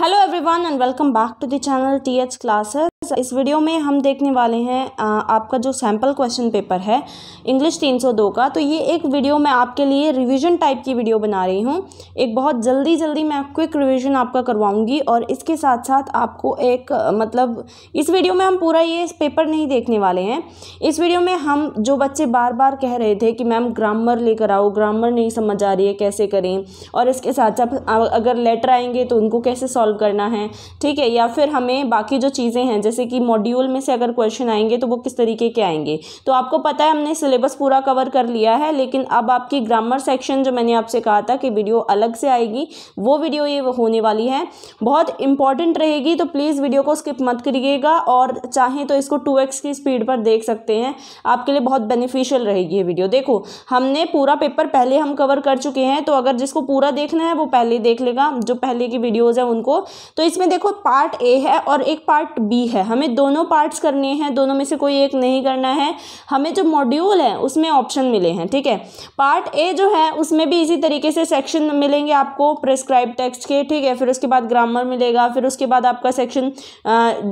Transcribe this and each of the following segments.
Hello everyone and welcome back to the channel TH classes इस video में हम देखने वाले हैं आपका जो सैम्पल क्वेश्चन पेपर है इंग्लिश 302 का तो ये एक वीडियो मैं आपके लिए रिवीजन टाइप की वीडियो बना रही हूँ एक बहुत जल्दी जल्दी मैं क्विक रिवीजन आपका करवाऊंगी और इसके साथ साथ आपको एक मतलब इस वीडियो में हम पूरा ये पेपर नहीं देखने वाले हैं इस वीडियो में हम जो बच्चे बार बार कह रहे थे कि मैम ग्रामर लेकर आओ ग्रामर नहीं समझ आ रही है कैसे करें और इसके साथ साथ अगर लेटर आएंगे तो उनको कैसे सॉल्व सॉल्व करना है ठीक है या फिर हमें बाकी जो चीज़ें हैं जैसे कि मॉड्यूल में से अगर क्वेश्चन आएंगे तो वो किस तरीके के आएंगे तो आपको पता है हमने सिलेबस पूरा कवर कर लिया है लेकिन अब आपकी ग्रामर सेक्शन जो मैंने आपसे कहा था कि वीडियो अलग से आएगी वो वीडियो ये होने वाली है बहुत इंपॉर्टेंट रहेगी तो प्लीज़ वीडियो को स्किप मत करिएगा और चाहें तो इसको टू की स्पीड पर देख सकते हैं आपके लिए बहुत बेनिफिशियल रहेगी ये वीडियो देखो हमने पूरा पेपर पहले हम कवर कर चुके हैं तो अगर जिसको पूरा देखना है वो पहले देख लेगा जो पहले की वीडियोज़ हैं उनको तो इसमें देखो पार्ट ए है और एक पार्ट बी है हमें दोनों पार्ट्स करने हैं दोनों में से कोई एक नहीं करना है हमें जो मॉड्यूल है उसमें ऑप्शन मिले हैं ठीक है पार्ट ए जो है उसमें भी इसी तरीके से सेक्शन मिलेंगे आपको प्रिस्क्राइब टेक्स्ट के ठीक है फिर उसके बाद ग्रामर मिलेगा फिर उसके बाद आपका सेक्शन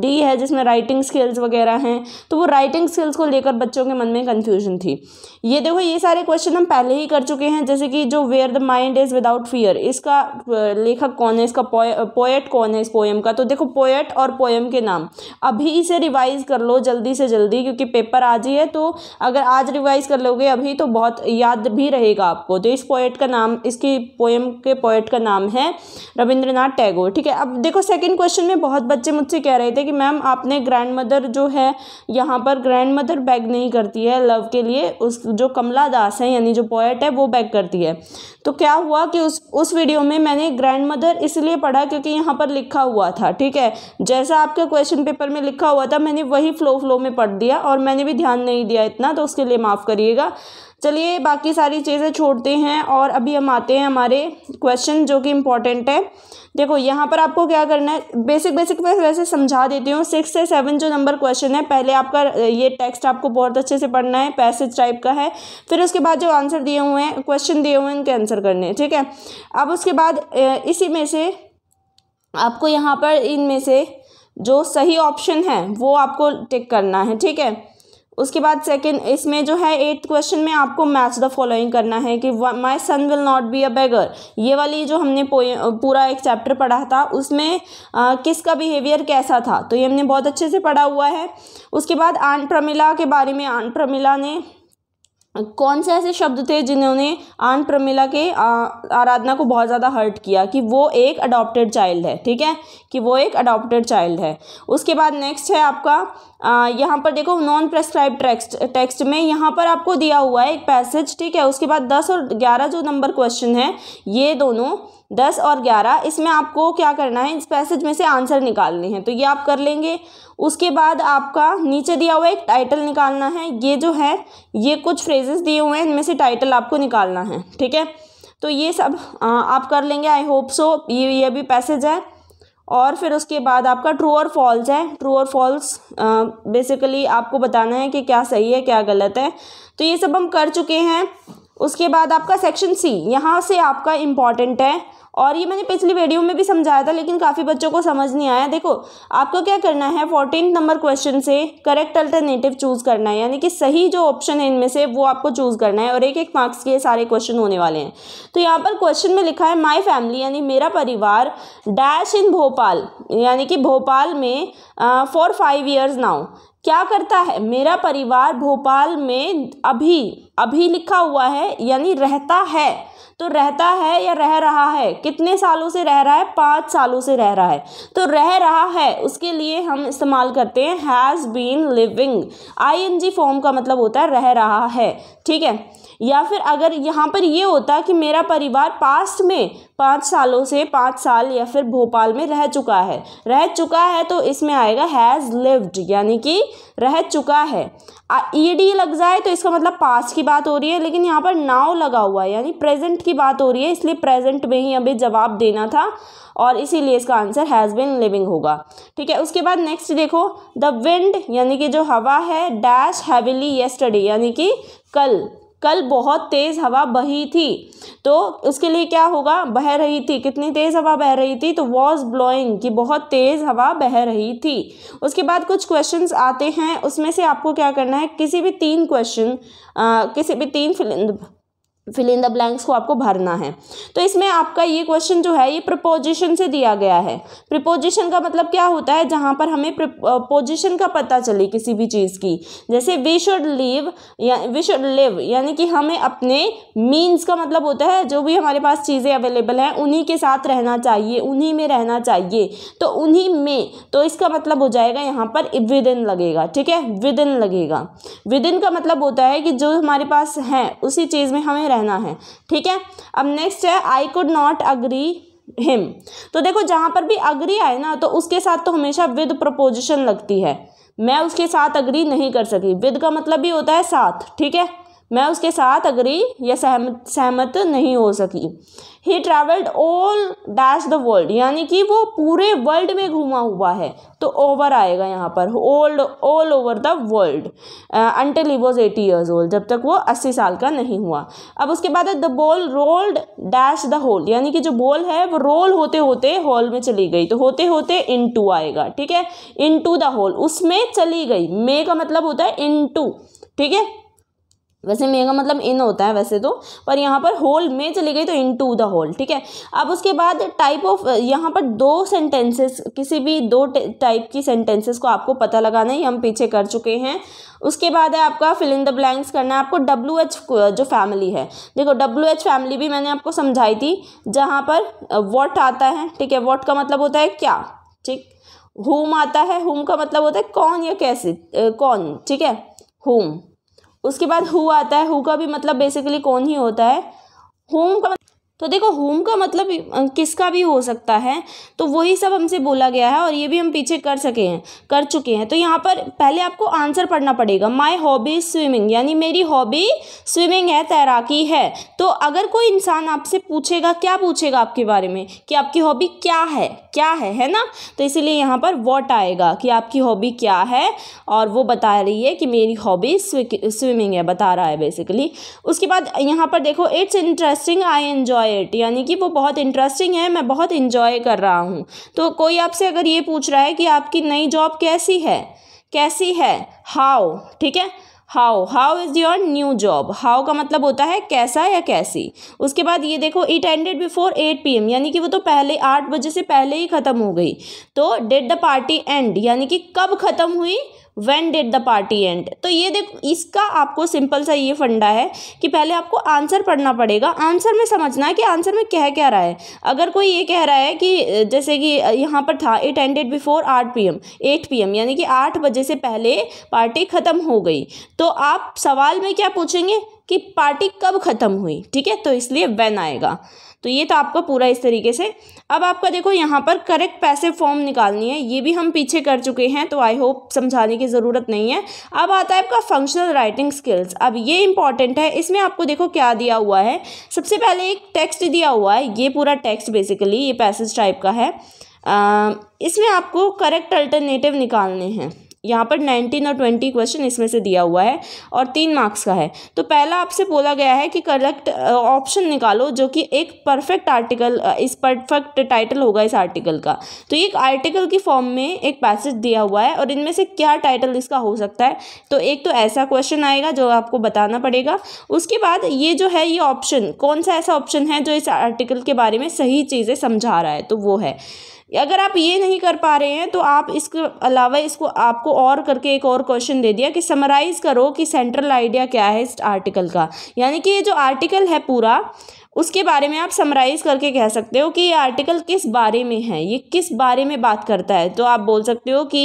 डी है जिसमें राइटिंग स्किल्स वगैरह हैं तो वो राइटिंग स्किल्स को लेकर बच्चों के मन में कन्फ्यूजन थी ये देखो ये सारे क्वेश्चन हम पहले ही कर चुके हैं जैसे कि जो where the mind is without fear इसका लेखक कौन है इसका पोए पोएट कौन है इस पोएम का तो देखो पोएट और पोएम के नाम अभी इसे रिवाइज़ कर लो जल्दी से जल्दी क्योंकि पेपर आज ही है तो अगर आज रिवाइज़ कर लोगे अभी तो बहुत याद भी रहेगा आपको तो इस पोएट का नाम इसकी पोएम के पोएट का नाम है रविंद्रनाथ टैगोर ठीक है अब देखो सेकेंड क्वेश्चन में बहुत बच्चे मुझसे कह रहे थे कि मैम आपने ग्रैंड मदर जो है यहाँ पर ग्रैंड मदर बैग नहीं करती है लव के लिए उस जो कमला दास है यानी जो पोएट है वो बैग करती है तो क्या हुआ कि उस उस वीडियो में मैंने ग्रैंड मदर इसलिए पढ़ा क्योंकि यहाँ पर लिखा हुआ था ठीक है जैसा आपके क्वेश्चन पेपर में लिखा हुआ था मैंने वही फ्लो फ्लो में पढ़ दिया और मैंने भी ध्यान नहीं दिया इतना तो उसके लिए माफ़ करिएगा चलिए बाकी सारी चीज़ें छोड़ते हैं और अभी हम आते हैं हमारे क्वेश्चन जो कि इम्पॉर्टेंट है देखो यहाँ पर आपको क्या करना है बेसिक बेसिक मैं वैसे समझा देती हूँ सिक्स से सेवन जो नंबर क्वेश्चन है पहले आपका ये टेक्स्ट आपको बहुत अच्छे से पढ़ना है पैसेज टाइप का है फिर उसके बाद जो आंसर दिए हुए हैं क्वेश्चन दिए हुए हैं उनके आंसर करने ठीक है अब उसके बाद इसी में से आपको यहाँ पर इनमें से जो सही ऑप्शन है वो आपको टिक करना है ठीक है उसके बाद सेकेंड इसमें जो है एट्थ क्वेश्चन में आपको मैच द फॉलोइंग करना है कि my son will not be a beggar ये वाली जो हमने पूरा एक चैप्टर पढ़ा था उसमें आ, किसका बिहेवियर कैसा था तो ये हमने बहुत अच्छे से पढ़ा हुआ है उसके बाद आन प्रमिला के बारे में आंट प्रमिला ने कौन से ऐसे शब्द थे जिन्होंने आन प्रमिला के आराधना को बहुत ज़्यादा हर्ट किया कि वो एक अडॉप्टेड चाइल्ड है ठीक है कि वो एक अडॉप्टेड चाइल्ड है उसके बाद नेक्स्ट है आपका यहाँ पर देखो नॉन प्रेस्क्राइब टेक्स्ट टेक्स्ट में यहाँ पर आपको दिया हुआ है एक पैसेज ठीक है उसके बाद दस और ग्यारह जो नंबर क्वेश्चन है ये दोनों दस और ग्यारह इसमें आपको क्या करना है इस पैसेज में से आंसर निकालने हैं तो ये आप कर लेंगे उसके बाद आपका नीचे दिया हुआ एक टाइटल निकालना है ये जो है ये कुछ फ्रेजेस दिए हुए हैं इनमें से टाइटल आपको निकालना है ठीक है तो ये सब आ, आप कर लेंगे आई होप सो ये ये भी पैसेज है और फिर उसके बाद आपका ट्रू और फॉल्स है ट्रू और फॉल्स बेसिकली आपको बताना है कि क्या सही है क्या गलत है तो ये सब हम कर चुके हैं उसके बाद आपका सेक्शन सी यहाँ से आपका इम्पॉर्टेंट है और ये मैंने पिछली वीडियो में भी समझाया था लेकिन काफ़ी बच्चों को समझ नहीं आया देखो आपको क्या करना है फोर्टीन नंबर क्वेश्चन से करेक्ट अल्टरनेटिव चूज़ करना है यानी कि सही जो ऑप्शन है इनमें से वो आपको चूज़ करना है और एक एक मार्क्स के सारे क्वेश्चन होने वाले हैं तो यहाँ पर क्वेश्चन में लिखा है माई फैमिली यानी मेरा परिवार डैश इन भोपाल यानी कि भोपाल में फॉर फाइव ईयर्स नाउ क्या करता है मेरा परिवार भोपाल में अभी अभी लिखा हुआ है यानी रहता है तो रहता है या रह रहा है कितने सालों से रह रहा है पाँच सालों से रह रहा है तो रह रहा है उसके लिए हम इस्तेमाल करते हैं has been living I N G form का मतलब होता है रह रहा है ठीक है या फिर अगर यहाँ पर ये होता कि मेरा परिवार पास्ट में पाँच सालों से पाँच साल या फिर भोपाल में रह चुका है रह चुका है तो इसमें आएगा हैज़ लिव्ड यानी कि रह चुका है ई डी e लग जाए तो इसका मतलब पास्ट की बात हो रही है लेकिन यहाँ पर नाव लगा हुआ है यानी प्रेजेंट की बात हो रही है इसलिए प्रेजेंट में ही अभी जवाब देना था और इसीलिए इसका आंसर हैज़ बिन लिविंग होगा ठीक है उसके बाद नेक्स्ट देखो द विंड यानी कि जो हवा है डैश हैविली येस्टडे यानी कि कल कल बहुत तेज़ हवा बही थी तो उसके लिए क्या होगा बह रही थी कितनी तेज़ हवा बह रही थी तो वॉज ब्लोइंग कि बहुत तेज़ हवा बह रही थी उसके बाद कुछ क्वेश्चंस आते हैं उसमें से आपको क्या करना है किसी भी तीन क्वेश्चन किसी भी तीन फिल इन द ब्लैंक्स को आपको भरना है तो इसमें आपका ये क्वेश्चन जो है ये प्रपोजिशन से दिया गया है प्रपोजिशन का मतलब क्या होता है जहाँ पर हमें पोजिशन का पता चले किसी भी चीज़ की जैसे वी शुड लिव या वी शुड लिव यानी कि हमें अपने मीन्स का मतलब होता है जो भी हमारे पास चीज़ें अवेलेबल हैं उन्हीं के साथ रहना चाहिए उन्हीं में रहना चाहिए तो उन्हीं में तो इसका मतलब हो जाएगा यहाँ पर विद इन लगेगा ठीक है विद इन लगेगा विद इन का मतलब होता है कि जो हमारे पास है उसी चीज़ में हमें रहना है ठीक है अब नेक्स्ट है I could not agree him तो देखो जहाँ पर भी अग्री आए ना तो उसके साथ तो हमेशा विद प्रपोजिशन लगती है मैं उसके साथ अग्री नहीं कर सकी विद का मतलब भी होता है साथ ठीक है मैं उसके साथ अग्री या सहमत सहमत नहीं हो सकी he travelled all dash the world यानी कि वो पूरे वर्ल्ड में घूमा हुआ है तो ओवर आएगा यहाँ पर old all over the world until he was eighty years old जब तक वो अस्सी साल का नहीं हुआ अब उसके बाद the ball rolled dash the hole यानी कि जो बॉल है वो रोल होते होते हॉल में चली गई तो होते होते इन टू आएगा ठीक है इन टू द होल उसमें चली गई मे का मतलब होता है इन टू ठीक है वैसे मे का मतलब इन होता है वैसे तो पर यहाँ पर होल में चली गई तो इन टू द होल ठीक है अब उसके बाद टाइप ऑफ यहाँ पर दो सेंटेंसेस किसी भी दो टाइप की सेंटेंसेस को आपको पता लगाना है हम पीछे कर चुके हैं उसके बाद है आपका फिल इन द ब्लैंक्स करना है आपको डब्ल्यू एच जो फैमिली है देखो डब्ल्यू एच फैमिली भी मैंने आपको समझाई थी जहाँ पर वॉट आता है ठीक है वॉट का मतलब होता है क्या ठीक होम आता है होम का मतलब होता है कौन या कैसे कौन ठीक है होम उसके बाद हु आता है हु का भी मतलब बेसिकली कौन ही होता है होम का मतलब तो देखो होम का मतलब किसका भी हो सकता है तो वही सब हमसे बोला गया है और ये भी हम पीछे कर सके हैं कर चुके हैं तो यहाँ पर पहले आपको आंसर पढ़ना पड़ेगा माई हॉबी स्विमिंग यानी मेरी हॉबी स्विमिंग है तैराकी है तो अगर कोई इंसान आपसे पूछेगा क्या पूछेगा आपके बारे में कि आपकी हॉबी क्या है क्या है है ना तो इसीलिए यहाँ पर वॉट आएगा कि आपकी हॉबी क्या है और वो बता रही है कि मेरी हॉबी स्विमिंग है बता रहा है बेसिकली उसके बाद यहाँ पर देखो it's interesting I enjoy it यानी कि वो बहुत इंटरेस्टिंग है मैं बहुत इन्जॉय कर रहा हूँ तो कोई आपसे अगर ये पूछ रहा है कि आपकी नई जॉब कैसी है कैसी है हाउ ठीक है how how is your new job how का मतलब होता है कैसा या कैसी उसके बाद ये देखो it ended before eight P M यानी कि वो तो पहले आठ बजे से पहले ही ख़त्म हो गई तो डेड द पार्टी एंड यानी कि कब ख़त्म हुई when did the party end तो ये देखो इसका आपको सिंपल सा ये फंडा है कि पहले आपको आंसर पढ़ना पड़ेगा आंसर में समझना है कि आंसर में क्या क्या रहा है अगर कोई ये कह रहा है कि जैसे कि यहाँ पर था इट एंडेड बिफोर आठ P M eight P M यानी कि आठ बजे से पहले पार्टी ख़त्म हो गई तो आप सवाल में क्या पूछेंगे कि पार्टी कब ख़त्म हुई ठीक है तो इसलिए वेन आएगा तो ये तो आपका पूरा इस तरीके से अब आपका देखो यहाँ पर करेक्ट पैसे फॉर्म निकालनी है ये भी हम पीछे कर चुके हैं तो आई होप समझाने की ज़रूरत नहीं है अब आता है आपका फंक्शनल राइटिंग स्किल्स अब ये इंपॉर्टेंट है इसमें आपको देखो क्या दिया हुआ है सबसे पहले एक टेक्स्ट दिया हुआ है ये पूरा टेक्स्ट बेसिकली ये पैसेज टाइप का है आ, इसमें आपको करेक्ट अल्टरनेटिव निकालने हैं यहाँ पर नाइनटीन और ट्वेंटी क्वेश्चन इसमें से दिया हुआ है और तीन मार्क्स का है तो पहला आपसे बोला गया है कि करेक्ट ऑप्शन निकालो जो कि एक परफेक्ट आर्टिकल इस परफेक्ट टाइटल होगा इस आर्टिकल का तो ये एक आर्टिकल की फॉर्म में एक पैसेज दिया हुआ है और इनमें से क्या टाइटल इसका हो सकता है तो एक तो ऐसा क्वेश्चन आएगा जो आपको बताना पड़ेगा उसके बाद ये जो है ये ऑप्शन कौन सा ऐसा ऑप्शन है जो इस आर्टिकल के बारे में सही चीज़ें समझा रहा है तो वो है अगर आप ये नहीं कर पा रहे हैं तो आप इसके अलावा इसको आपको और करके एक और क्वेश्चन दे दिया कि समराइज़ करो कि सेंट्रल आइडिया क्या है इस आर्टिकल का यानी कि ये जो आर्टिकल है पूरा उसके बारे में आप समराइज़ करके कह सकते हो कि ये आर्टिकल किस बारे में है ये किस बारे में बात करता है तो आप बोल सकते हो कि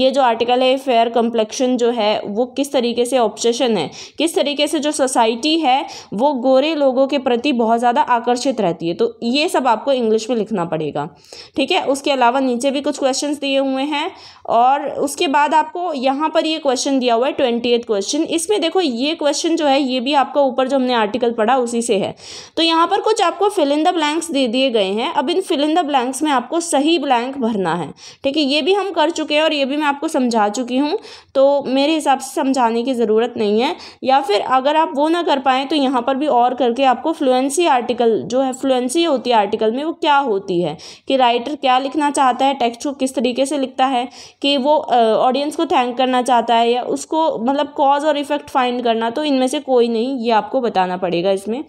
ये जो आर्टिकल है फेयर कम्प्लेक्शन जो है वो किस तरीके से ऑब्सेशन है किस तरीके से जो सोसाइटी है वो गोरे लोगों के प्रति बहुत ज़्यादा आकर्षित रहती है तो ये सब आपको इंग्लिश में लिखना पड़ेगा ठीक है उसके अलावा नीचे भी कुछ क्वेश्चन दिए हुए हैं और उसके बाद आपको यहाँ पर ये क्वेश्चन दिया हुआ है ट्वेंटी क्वेश्चन इसमें देखो ये क्वेश्चन जो है ये भी आपका ऊपर जो हमने आर्टिकल पढ़ा उसी से है तो यहाँ पर कुछ आपको फिल इन द ब्लैंक्स दे दिए गए हैं अब इन फिल इन द ब्लैंक्स में आपको सही ब्लैंक भरना है ठीक है ये भी हम कर चुके हैं और ये भी मैं आपको समझा चुकी हूँ तो मेरे हिसाब से समझाने की ज़रूरत नहीं है या फिर अगर आप वो ना कर पाएँ तो यहाँ पर भी और करके आपको फ्लुएंसी आर्टिकल जो है फ्लुएंसी होती है आर्टिकल में वो क्या होती है कि राइटर क्या लिखना चाहता है टेक्स्ट को किस तरीके से लिखता है कि वो ऑडियंस को थैंक करना चाहता है या उसको मतलब कॉज और इफ़ेक्ट फाइंड करना तो इनमें से कोई नहीं ये आपको बताना पड़ेगा इसमें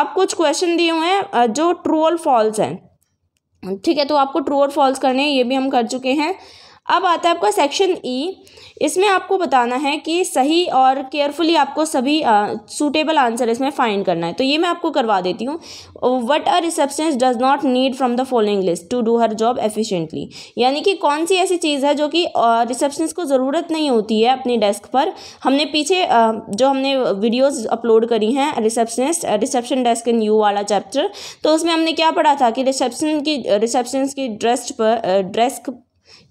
आप कुछ क्वेश्चन दिए हुए हैं जो ट्रू और फॉल्स हैं ठीक है तो आपको ट्रू और फॉल्स करने हैं ये भी हम कर चुके हैं अब आता है आपका सेक्शन ई e. इसमें आपको बताना है कि सही और केयरफुली आपको सभी सूटेबल आंसर इसमें फाइंड करना है तो ये मैं आपको करवा देती हूँ what a receptionist does not need from the following list to do her job efficiently यानी कि कौन सी ऐसी चीज़ है जो कि रिसेप्शनिस्ट को ज़रूरत नहीं होती है अपनी डेस्क पर हमने पीछे जो हमने वीडियोज अपलोड करी हैं receptionist reception desk in you वाला चैप्टर तो उसमें हमने क्या पढ़ा था कि रिसेप्शन की रिसेप्शन की ड्रेस्ट पर ड्रेस्क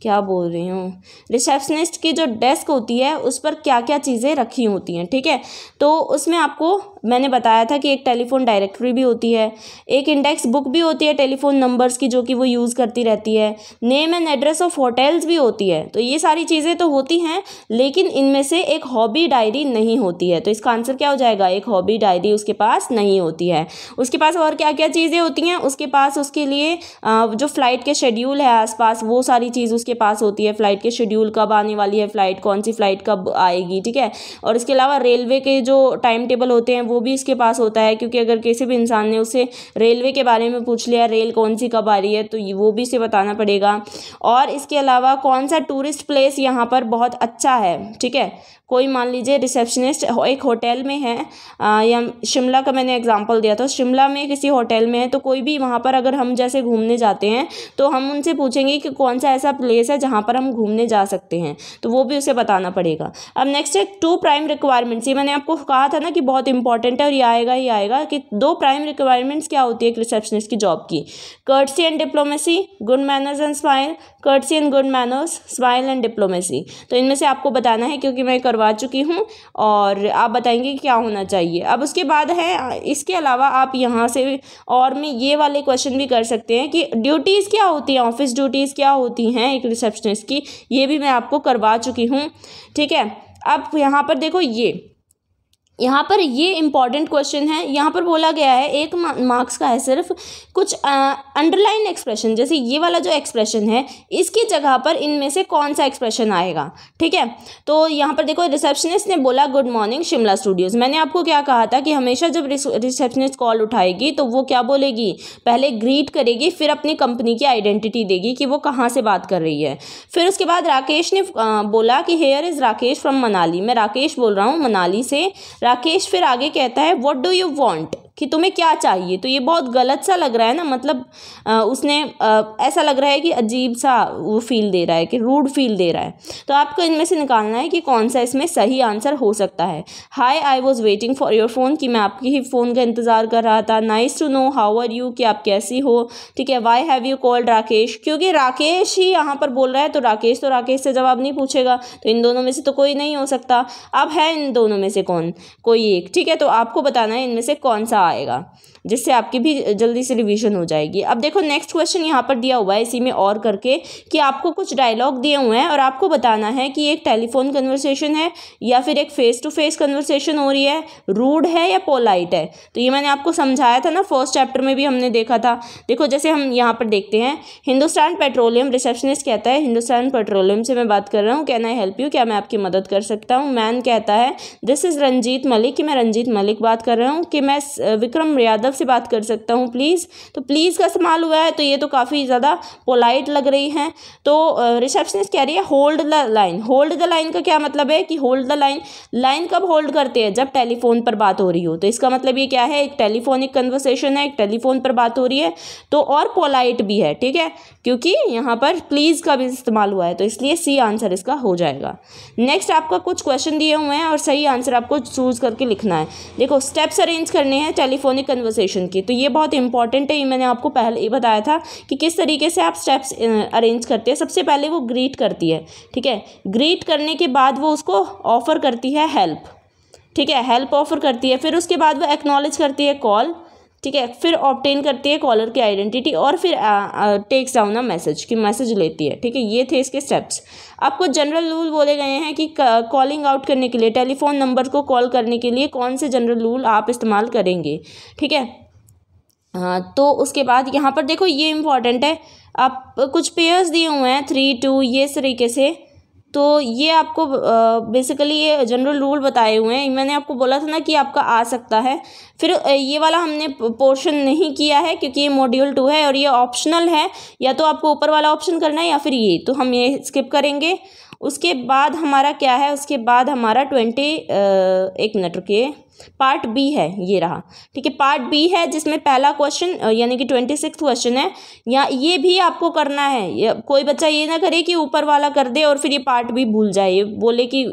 क्या बोल रही हूँ रिसेप्शनिस्ट की जो डेस्क होती है उस पर क्या क्या चीज़ें रखी होती हैं ठीक है तो उसमें आपको मैंने बताया था कि एक टेलीफ़ोन डायरेक्टरी भी होती है एक इंडेक्स बुक भी होती है टेलीफ़ोन नंबर्स की जो कि वो यूज़ करती रहती है name and address of hotels भी होती है तो ये सारी चीज़ें तो होती हैं लेकिन इनमें से एक हॉबी डायरी नहीं होती है तो इसका आंसर क्या हो जाएगा एक हॉबी डायरी उसके पास नहीं होती है उसके पास और क्या क्या चीज़ें होती हैं उसके पास उसके लिए जो फ़्लाइट के शेड्यूल है आस वो सारी चीज़ उसके के पास होती है फ़्लाइट के शेड्यूल कब आने वाली है फ़्लाइट कौन सी फ़्लाइट कब आएगी ठीक है और इसके अलावा रेलवे के जो टाइम टेबल होते हैं वो भी इसके पास होता है क्योंकि अगर किसी भी इंसान ने उसे रेलवे के बारे में पूछ लिया रेल कौन सी कब आ रही है तो वो भी इसे बताना पड़ेगा और इसके अलावा कौन सा टूरिस्ट प्लेस यहाँ पर बहुत अच्छा है ठीक है कोई मान लीजिए रिसेप्शनिस्ट एक होटल में है आ, या शिमला का मैंने एग्जांपल दिया था शिमला में किसी होटल में है तो कोई भी वहाँ पर अगर हम जैसे घूमने जाते हैं तो हम उनसे पूछेंगे कि कौन सा ऐसा प्लेस है जहाँ पर हम घूमने जा सकते हैं तो वो भी उसे बताना पड़ेगा अब नेक्स्ट है टू प्राइम रिक्वायरमेंट्स ये मैंने आपको कहा था ना कि बहुत इंपॉर्टेंट है और ये आएगा ही आएगा कि दो प्राइम रिक्वायरमेंट्स क्या होती है एक रिसेप्शनिस्ट की जॉब की courtesy and diplomacy good manners and smile courtesy and good manners smile and diplomacy तो इनमें से आपको बताना है क्योंकि मैं करवा करवा चुकी हूँ और आप बताएंगे क्या होना चाहिए अब उसके बाद है इसके अलावा आप यहाँ से और में ये वाले क्वेश्चन भी कर सकते हैं कि ड्यूटीज़ क्या होती हैं ऑफिस ड्यूटीज़ क्या होती हैं एक रिसेप्शनिस्ट की ये भी मैं आपको करवा चुकी हूँ ठीक है अब यहाँ पर देखो ये यहाँ पर ये इंपॉर्टेंट क्वेश्चन है यहाँ पर बोला गया है एक मार्क्स का है सिर्फ कुछ अंडरलाइन एक्सप्रेशन जैसे ये वाला जो एक्सप्रेशन है इसकी जगह पर इनमें से कौन सा एक्सप्रेशन आएगा ठीक है तो यहाँ पर देखो रिसेप्शनिस्ट ने बोला गुड मॉर्निंग शिमला स्टूडियोज़ मैंने आपको क्या कहा था कि हमेशा जब रिसेप्शनिस्ट कॉल उठाएगी तो वो क्या बोलेगी पहले ग्रीट करेगी फिर अपनी कंपनी की आइडेंटिटी देगी कि वो कहाँ से बात कर रही है फिर उसके बाद राकेश ने बोला कि here is Rakesh from Manali मैं राकेश बोल रहा हूँ मनाली से राकेश फिर आगे कहता है वॉट डू यू वॉन्ट कि तुम्हें क्या चाहिए तो ये बहुत गलत सा लग रहा है ना मतलब आ, उसने आ, ऐसा लग रहा है कि अजीब सा वो फील दे रहा है कि रूड फील दे रहा है तो आपको इनमें से निकालना है कि कौन सा इसमें सही आंसर हो सकता है hi I was waiting for your phone कि मैं आपकी ही फ़ोन का इंतज़ार कर रहा था nice to know how are you कि आप कैसी हो ठीक है why have you called Rakesh क्योंकि राकेश ही यहाँ पर बोल रहा है तो राकेश तो राकेश से जवाब नहीं पूछेगा तो इन दोनों में से तो कोई नहीं हो सकता अब है इन दोनों में से कौन कोई एक ठीक है तो आपको बताना है इनमें से कौन सा 一个。जिससे आपकी भी जल्दी से रिविजन हो जाएगी अब देखो नेक्स्ट क्वेश्चन यहाँ पर दिया हुआ है इसी में और करके कि आपको कुछ डायलॉग दिए हुए हैं और आपको बताना है कि एक टेलीफोन कन्वर्सेशन है या फिर एक फ़ेस टू फेस कन्वर्सेशन हो रही है रूड है या पोलाइट है तो ये मैंने आपको समझाया था ना फर्स्ट चैप्टर में भी हमने देखा था देखो जैसे हम यहाँ पर देखते हैं हिंदुस्तान पेट्रोलियम रिसेप्शनिस्ट कहता है हिंदुस्तान पेट्रोलियम से मैं बात कर रहा हूँ कैन आई हेल्प यू क्या मैं आपकी मदद कर सकता हूँ मैन कहता है दिस इज़ रंजीत मलिक कि मैं रंजीत मलिक बात कर रहा हूँ कि मैं विक्रम यादव तरफ से बात कर सकता हूँ प्लीज़ तो प्लीज़ का इस्तेमाल हुआ है तो ये तो काफ़ी ज़्यादा पोलाइट लग रही हैं तो रिसेप्शनिस्ट कह रही है hold the line hold the line का क्या मतलब है कि होल्ड द लाइन लाइन कब होल्ड करते हैं जब टेलीफोन पर बात हो रही हो तो इसका मतलब ये क्या है एक टेलीफोनिक कन्वर्सेशन है एक टेलीफोन पर बात हो रही है तो और पोलाइट भी है ठीक है क्योंकि यहाँ पर प्लीज़ का भी इस्तेमाल हुआ है तो इसलिए सी आंसर इसका हो जाएगा नेक्स्ट आपका कुछ क्वेश्चन दिए हुए हैं और सही आंसर आपको चूज़ करके लिखना है देखो स्टेप्स अरेंज करने हैं टेलीफोनिक कन्वर्सेशन की तो ये बहुत इंपॉर्टेंट है ये मैंने आपको पहले ही बताया था कि किस तरीके से आप स्टेप्स अरेंज करते हैं सबसे पहले वो ग्रीट करती है ठीक है ग्रीट करने के बाद वो उसको ऑफ़र करती है हेल्प ठीक है हेल्प ऑफ़र करती है फिर उसके बाद वो एक्नॉलेज करती है कॉल ठीक है फिर ऑप्टेन करती है कॉलर की आइडेंटिटी और फिर टेक्स डाउन द मैसेज की मैसेज लेती है ठीक है ये थे इसके स्टेप्स आपको जनरल रूल बोले गए हैं कि कॉलिंग आउट करने के लिए टेलीफोन नंबर को कॉल करने के लिए कौन से जनरल रूल आप इस्तेमाल करेंगे ठीक है तो उसके बाद यहाँ पर देखो ये इम्पॉर्टेंट है आप कुछ पेयर्स दिए हुए हैं थ्री टू ये इस तरीके से तो ये आपको बेसिकली ये जनरल रूल बताए हुए हैं मैंने आपको बोला था ना कि आपका आ सकता है फिर ये वाला हमने पोर्शन नहीं किया है क्योंकि ये मॉड्यूल टू है और ये ऑप्शनल है या तो आपको ऊपर वाला ऑप्शन करना है या फिर ये तो हम ये स्किप करेंगे उसके बाद हमारा क्या है उसके बाद हमारा ट्वेंटी एक मिनट रुकिए पार्ट बी है ये रहा ठीक है पार्ट बी है जिसमें पहला क्वेश्चन यानी कि ट्वेंटी सिक्स क्वेश्चन है या ये भी आपको करना है कोई बच्चा ये ना करे कि ऊपर वाला कर दे और फिर ये पार्ट भी भूल जाए बोले कि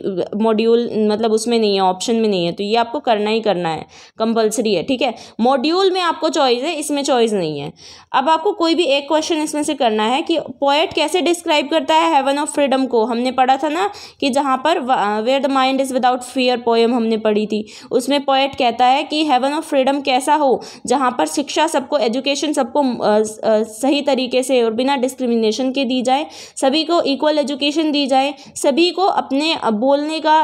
मॉड्यूल मतलब उसमें नहीं है ऑप्शन में नहीं है तो ये आपको करना ही करना है कंपलसरी है ठीक है मॉड्यूल में आपको चॉइस है इसमें चॉइस नहीं है अब आपको कोई भी एक क्वेश्चन इसमें से करना है कि पोएट कैसे डिस्क्राइब करता है हेवन ऑफ फ्रीडम को हमने पढ़ा था ना कि जहाँ पर where the mind is without fear poem हमने पढ़ी थी उसमें जिसमें पोएट कहता है कि हेवन ऑफ फ्रीडम कैसा हो जहाँ पर शिक्षा सबको एजुकेशन सबको सही तरीके से और बिना डिस्क्रिमिनेशन के दी जाए सभी को इक्वल एजुकेशन दी जाए सभी को अपने बोलने का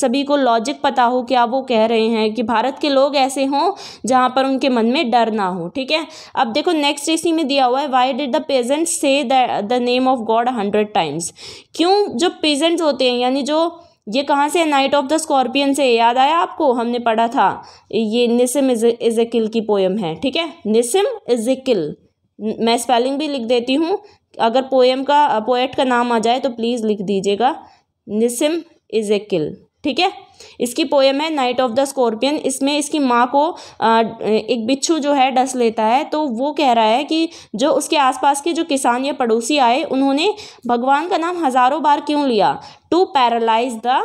सभी को लॉजिक पता हो क्या वो कह रहे हैं कि भारत के लोग ऐसे हों जहाँ पर उनके मन में डर ना हो ठीक है अब देखो नेक्स्ट इसी में दिया हुआ है why did the peasants say the name of God hundred times क्यों जो पेजेंट्स होते हैं यानी जो ये कहाँ से नाइट ऑफ द स्कॉर्पियन से याद आया आपको हमने पढ़ा था ये निसम इजिल की पोएम है ठीक है निसम इजिल मैं स्पेलिंग भी लिख देती हूँ अगर पोएम का पोएट का नाम आ जाए तो प्लीज़ लिख दीजिएगा निसम इजकिल ठीक है इसकी पोएम है नाइट ऑफ द स्कॉर्पियन इसमें इसकी माँ को एक बिच्छू जो है डस लेता है तो वो कह रहा है कि जो उसके आसपास के जो किसान या पड़ोसी आए उन्होंने भगवान का नाम हज़ारों बार क्यों लिया to paralyse the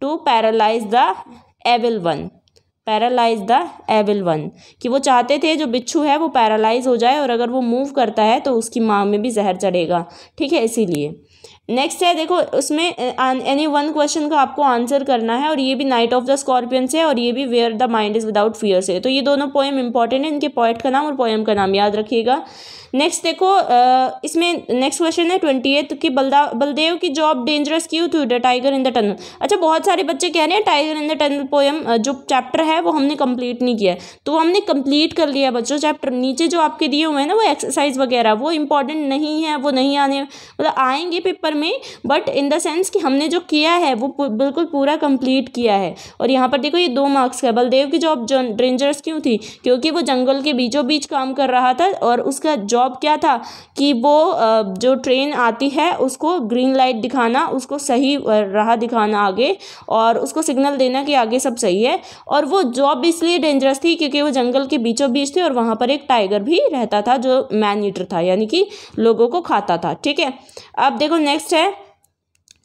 to paralyse the evil one paralyse the evil one कि वो चाहते थे जो बिच्छू है वो पैरालाइज हो जाए और अगर वो मूव करता है तो उसकी माँ में भी जहर चढ़ेगा ठीक है इसीलिए नेक्स्ट है देखो उसमें एनी वन क्वेश्चन का आपको आंसर करना है और ये भी नाइट ऑफ द स्कॉर्पियन से और ये भी where the mind is without fear से तो ये दोनों पोएम इंपॉर्टेंट है इनके पॉइट का नाम और पोएम का नाम याद रखिएगा नेक्स्ट देखो इसमें नेक्स्ट क्वेश्चन है ट्वेंटी एथ कि बलदा बलदेव की जॉब डेंजरस क्यों थी the tiger in the tunnel अच्छा बहुत सारे बच्चे कह रहे हैं tiger in the tunnel poem जो चैप्टर है वो हमने कंप्लीट नहीं किया तो हमने कंप्लीट कर लिया बच्चों चैप्टर नीचे जो आपके दिए हुए हैं ना वो एक्सरसाइज वगैरह वो इंपॉर्टेंट नहीं है वो नहीं आने मतलब आएंगे पेपर में बट इन द सेंस कि हमने जो किया है वो बिल्कुल पूरा कंप्लीट किया है और यहाँ पर देखो ये दो मार्क्स का बलदेव की जॉब डेंजरस क्यों थी क्योंकि वो जंगल के बीचों बीच काम कर रहा था और उसका जॉब क्या था कि वो जो ट्रेन आती है उसको ग्रीन लाइट दिखाना उसको सही राह दिखाना आगे और उसको सिग्नल देना कि आगे सब सही है और वो जॉब इसलिए डेंजरस थी क्योंकि वो जंगल के बीचों बीच थे और वहाँ पर एक टाइगर भी रहता था जो मैन ईटर था यानी कि लोगों को खाता था ठीक है अब देखो नेक्स्ट नेक्स्ट है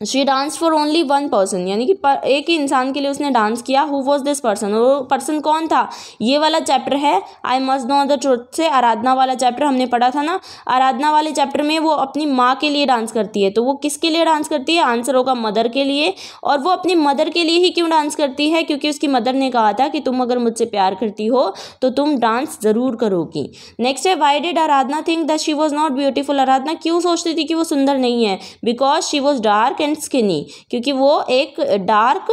she dance for only one person यानी कि पर, एक ही इंसान के लिए उसने डांस किया हु वॉज दिस पर्सन और वो पर्सन कौन था ये वाला चैप्टर है I must know the truth से आराधना वाला चैप्टर हमने पढ़ा था ना आराधना वाले चैप्टर में वो अपनी माँ के लिए डांस करती है तो वो किसके लिए डांस करती है आंसर होगा मदर के लिए और वो अपनी मदर के लिए ही क्यों डांस करती है क्योंकि उसकी मदर ने कहा था कि तुम अगर मुझसे प्यार करती हो तो तुम डांस ज़रूर करोगी नेक्स्ट है why did Aradhana think that she was not beautiful Aradhana क्यों सोचती थी कि वो सुंदर नहीं है because she was dark and and skinny क्योंकि वो एक डार्क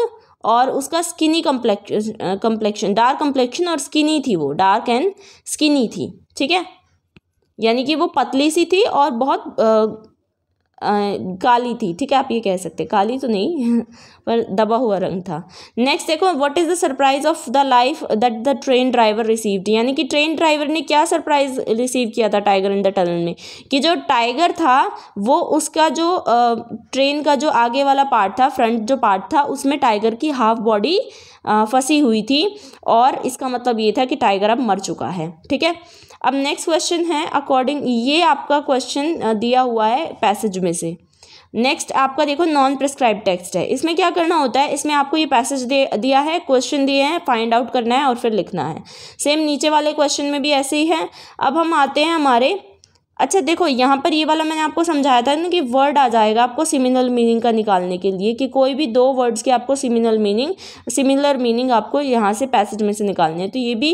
और उसका skinny complexion complexion dark complexion और स्किनी थी वो डार्क एंड स्किनी थी ठीक है यानी कि वो पतली सी थी और बहुत काली थी ठीक है आप ये कह सकते काली तो नहीं पर दबा हुआ रंग था नेक्स्ट देखो what is the surprise of the life that the train driver received यानी कि ट्रेन ड्राइवर ने क्या सरप्राइज रिसीव किया था टाइगर इन द टनल में कि जो टाइगर था वो उसका जो ट्रेन का जो आगे वाला पार्ट था फ्रंट जो पार्ट था उसमें टाइगर की हाफ बॉडी फंसी हुई थी और इसका मतलब ये था कि टाइगर अब मर चुका है ठीक है अब नेक्स्ट क्वेश्चन है अकॉर्डिंग ये आपका क्वेश्चन दिया हुआ है पैसेज में से नेक्स्ट आपका देखो नॉन प्रिस्क्राइब टेक्स्ट है इसमें क्या करना होता है इसमें आपको ये पैसेज दे दिया है क्वेश्चन दिए हैं फाइंड आउट करना है और फिर लिखना है सेम नीचे वाले क्वेश्चन में भी ऐसे ही है अब हम आते हैं हमारे अच्छा देखो यहाँ पर ये वाला मैंने आपको समझाया था ना कि वर्ड आ जाएगा आपको सिमिलर मीनिंग का निकालने के लिए कि कोई भी दो वर्ड्स के आपको सिमिलर मीनिंग सिमिलर मीनिंग आपको यहाँ से पैसेज में से निकालनी है तो ये भी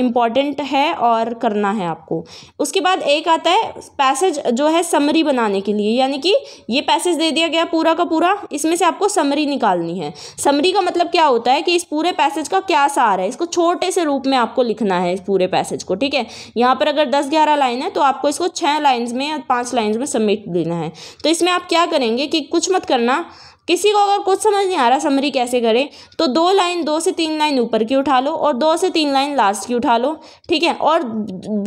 इम्पॉर्टेंट है और करना है आपको उसके बाद एक आता है पैसेज जो है समरी बनाने के लिए यानी कि ये पैसेज दे दिया गया पूरा का पूरा इसमें से आपको समरी निकालनी है समरी का मतलब क्या होता है कि इस पूरे पैसेज का क्या सार है इसको छोटे से रूप में आपको लिखना है इस पूरे पैसेज को ठीक है यहाँ पर अगर दस ग्यारह लाइन है तो आपको इसको छः लाइन्स में या पाँच लाइन्स में सबमिट देना है तो इसमें आप क्या करेंगे कि कुछ मत करना किसी को अगर कुछ समझ नहीं आ रहा समरी कैसे करें तो दो लाइन दो से तीन लाइन ऊपर की उठा लो और दो से तीन लाइन लास्ट की उठा लो ठीक है और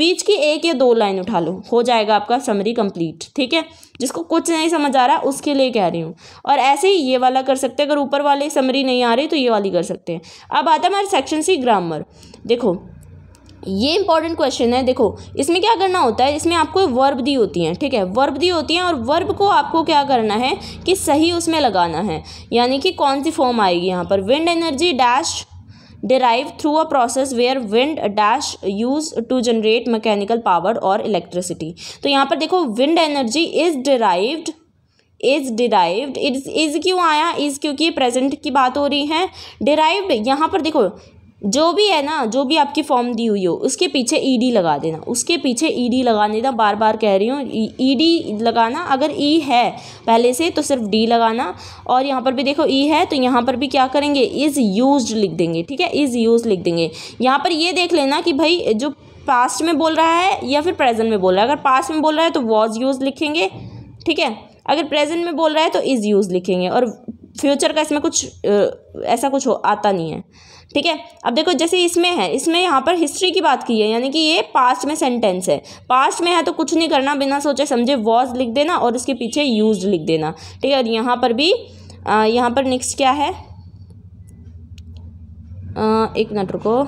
बीच की एक या दो लाइन उठा लो हो जाएगा आपका समरी कंप्लीट ठीक है जिसको कुछ नहीं समझ आ रहा उसके लिए कह रही हूँ और ऐसे ही ये वाला कर सकते हैं अगर ऊपर वाले समरी नहीं आ रही तो ये वाली कर सकते हैं अब आता है हमारे सेक्शन सी ग्रामर देखो ये इंपॉर्टेंट क्वेश्चन है देखो इसमें क्या करना होता है इसमें आपको वर्ब दी होती हैं ठीक है वर्ब दी होती हैं और वर्ब को आपको क्या करना है कि सही उसमें लगाना है यानी कि कौन सी फॉर्म आएगी यहाँ पर wind energy dash derive through a process where wind dash use to generate mechanical power और इलेक्ट्रिसिटी तो यहाँ पर देखो wind energy is derived is derived is is क्यों आया इज क्योंकि प्रेजेंट की बात हो रही है डिराइव्ड यहाँ पर देखो जो भी है ना जो भी आपकी फॉर्म दी हुई हो उसके पीछे ई e डी लगा देना उसके पीछे ई e डी लगा देना बार बार कह रही हूँ ई e, डी लगाना अगर ई है पहले से तो सिर्फ डी लगाना और यहाँ पर भी देखो ई है तो यहाँ पर भी क्या करेंगे इज़ यूज लिख देंगे ठीक है इज़ यूज लिख देंगे यहाँ पर ये देख लेना कि भाई जो पास्ट में बोल रहा है या फिर प्रेजेंट में बोल रहा है अगर पास्ट में बोल रहा है तो वॉज यूज लिखेंगे ठीक है अगर प्रेजेंट में बोल रहा है तो इज़ यूज़ लिखेंगे और फ्यूचर का इसमें कुछ ऐसा कुछ हो आता नहीं है ठीक है अब देखो जैसे इसमें है इसमें यहाँ पर हिस्ट्री की बात की है यानी कि ये पास्ट में सेंटेंस है पास्ट में है तो कुछ नहीं करना बिना सोचे समझे वॉज लिख देना और उसके पीछे यूज लिख देना ठीक है और यहाँ पर भी यहाँ पर नेक्स्ट क्या है आ, एक मिनट रुको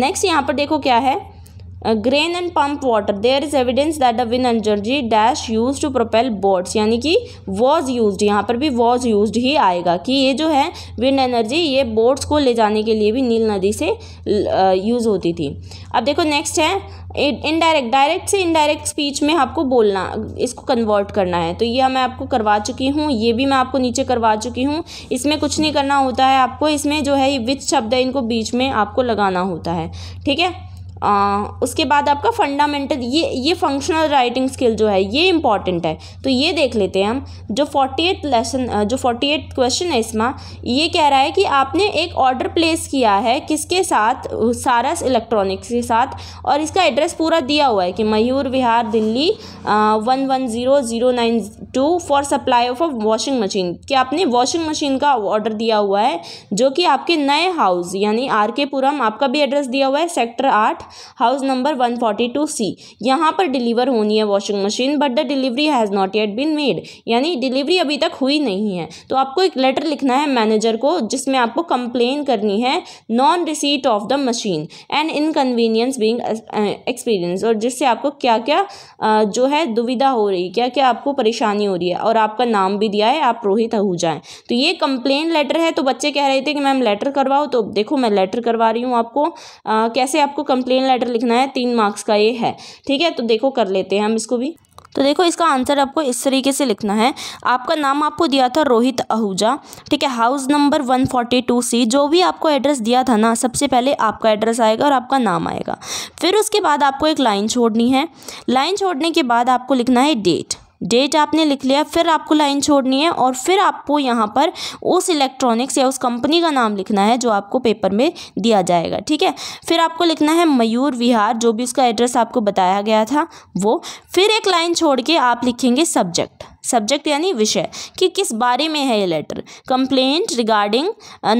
नेक्स्ट यहाँ पर देखो क्या है grain and pump water there is evidence that that the energy dash use to propel propel यानी कि वॉज यूज यहाँ पर भी वॉज यूज ही आएगा कि ये जो है विंड एनर्जी ये बोट्स को ले जाने के लिए भी नील नदी से यूज़ uh, होती थी अब देखो नेक्स्ट है इनडायरेक्ट डायरेक्ट से इनडायरेक्ट स्पीच में आपको बोलना इसको कन्वर्ट करना है तो ये मैं आपको करवा चुकी हूँ ये भी मैं आपको नीचे करवा चुकी हूँ इसमें कुछ नहीं करना होता है आपको इसमें जो है विच शब्द है इनको बीच में आपको लगाना होता है ठीक है उसके बाद आपका फंडामेंटल ये ये फंक्शनल राइटिंग स्किल जो है ये इंपॉर्टेंट है तो ये देख लेते हैं हम जो फोर्टी एट लेसन जो फोर्टी एट क्वेश्चन है इसमें ये कह रहा है कि आपने एक ऑर्डर प्लेस किया है किसके साथ सारस इलेक्ट्रॉनिक्स के साथ और इसका एड्रेस पूरा दिया हुआ है कि Mayur Vihar Delhi one one zero zero nine two for supply of a washing machine कि आपने वॉशिंग मशीन का ऑर्डर दिया हुआ है जो कि आपके नए हाउस यानी आर के पुरम आपका भी एड्रेस दिया हुआ है सेक्टर आठ house number one forty two C यहाँ पर डिलीवर होनी है washing machine but the delivery has not yet been made यानी डिलीवरी अभी तक हुई नहीं है तो आपको एक लेटर लिखना है मैनेजर को जिसमें आपको कंप्लेन करनी है non receipt of the machine and inconvenience being experience और जिससे आपको क्या क्या uh, जो है दुविधा हो रही क्या क्या आपको परेशानी हो रही है और आपका नाम भी दिया है आप रोहित आहूजा हैं तो ये कंप्लेन लेटर है तो बच्चे कह रहे थे कि मैम लेटर करवाओ तो देखो मैं लेटर करवा रही हूँ आपको आ, uh, कैसे आपको कंप्लेन प्लेन लेटर लिखना है तीन मार्क्स का ये है ठीक है तो देखो कर लेते हैं हम इसको भी तो देखो इसका आंसर आपको इस तरीके से लिखना है आपका नाम आपको दिया था रोहित आहूजा ठीक है house number one forty two C जो भी आपको एड्रेस दिया था ना सबसे पहले आपका एड्रेस आएगा और आपका नाम आएगा फिर उसके बाद आपको एक लाइन छोड़नी है लाइन छोड़ने के बाद आपको लिखना है डेट डेट आपने लिख लिया फिर आपको लाइन छोड़नी है और फिर आपको यहाँ पर उस इलेक्ट्रॉनिक्स या उस कंपनी का नाम लिखना है जो आपको पेपर में दिया जाएगा ठीक है फिर आपको लिखना है मयूर विहार जो भी उसका एड्रेस आपको बताया गया था वो फिर एक लाइन छोड़ के आप लिखेंगे सब्जेक्ट सब्जेक्ट यानी विषय कि किस बारे में है ये letter complaint regarding